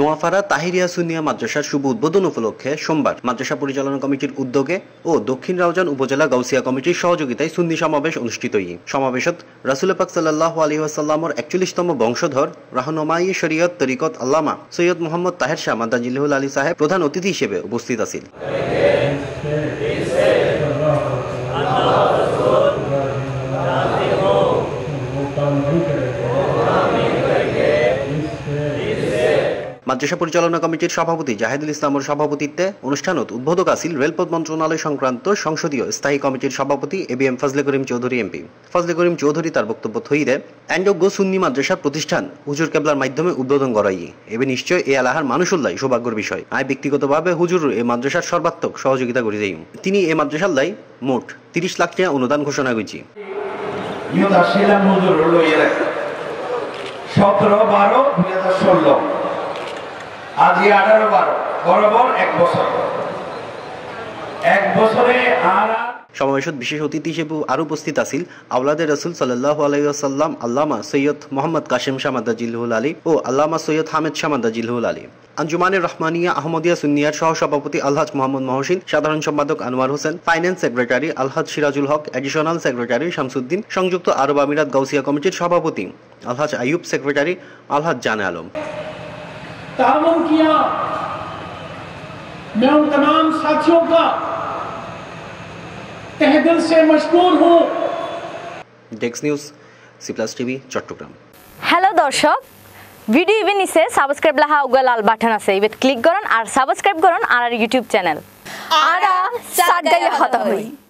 নোয়াফাড়া তাহিরিয়া সুনিয়া মাদ্রাসার শুভ উদ্বোধন উপলক্ষে সোমবার মাদ্রাসা পরিচালনা কমিটির উদ্যোগে ও দক্ষিণ রাউজান উপজেলা গাউসিয়া কমিটির সহযোগিতায় সুন্নি সমাবেশ অনুষ্ঠিত সমাবেশত রাসুল পাক সাল্লাহ আলী আসাল্লামর একচল্লিশতম বংশধর রাহনমাই শরীয়ত তরিকত আল্লামা সৈয়দ মোহাম্মদ তাহের শাহ মাদাজিল্লাহুল আলী সাহেব প্রধান অতিথি হিসেবে উপস্থিত আছেন মাদ্রাসা পরিচালনা কমিটির সভাপতি জাহেদুল ইসলামের সভাপতিত্বে অনুষ্ঠানত উদ্বোধক আসিল রেলপথ মন্ত্রণালয় সংক্রান্ত সংসদীয় স্থায়ী কমিটির সভাপতি A B M Fazle Karim Chowdhury MP Fazle Karim Chowdhury তার বক্তব্য থইরে অ্যান্ডোগ্য সুন্নি মাদ্রাসা প্রতিষ্ঠান হুজুর কেবলার মাধ্যমে উদ্বোধন করাই এবে নিশ্চয় এ আলাহার মানুষুল্লাই সৌভাগ্যর বিষয় আয় ব্যক্তিগতভাবে হুজুর এ মাদ্রাসার সর্বাত্মক সহযোগিতা করে যাই তিনি এ লাই মোট তিরিশ লাখ টাকা অনুদান ঘোষণা করেছি সতেরো বারো দুই হাজার ষোলো আজি আঠারো বারো বরাবর এক বছর এক বছরে আর সমাবেশত বিশেষ অতিথি হিসেবে আরও উপস্থিত আছিল আউলাদে রসুল সাল্লাহ আলাইসাল্লাম আল্লামা সৈয়দ মোহাম্মদ কাশেম শামাদা জিল্লুল আলী ও আল্লামা সৈয়দ হামেদ শামাদা জিল্লুল আলী আঞ্জুমানের রহমানিয়া আহমদিয়া সুনিয়ার সহ সভাপতি আলহাজ মোহাম্মদ মহসিন সাধারণ সম্পাদক Anwar Hossain finance secretary Alhaj Sirajul Haque additional secretary Shamsuddin সংযুক্ত আরব আমিরাত গাউসিয়া কমিটির সভাপতি আলহাজ আইয়ুব সেক্রেটারি আলহাজ জানে আলম ताउन किया मैं उन तमाम साथियों का तहदिल से मशहूर हूँ डेक्स news C plus TV Chattogram hello দর্শক ভিডিও ইভেন নিচে সাবস্ক্রাইব লাহা উগা লাল বাটন আছে ইবেত ক্লিক করুন আর সাবস্ক্রাইব করুন আর ইউটিউব চ্যানেল আরা সাগাই হতা হই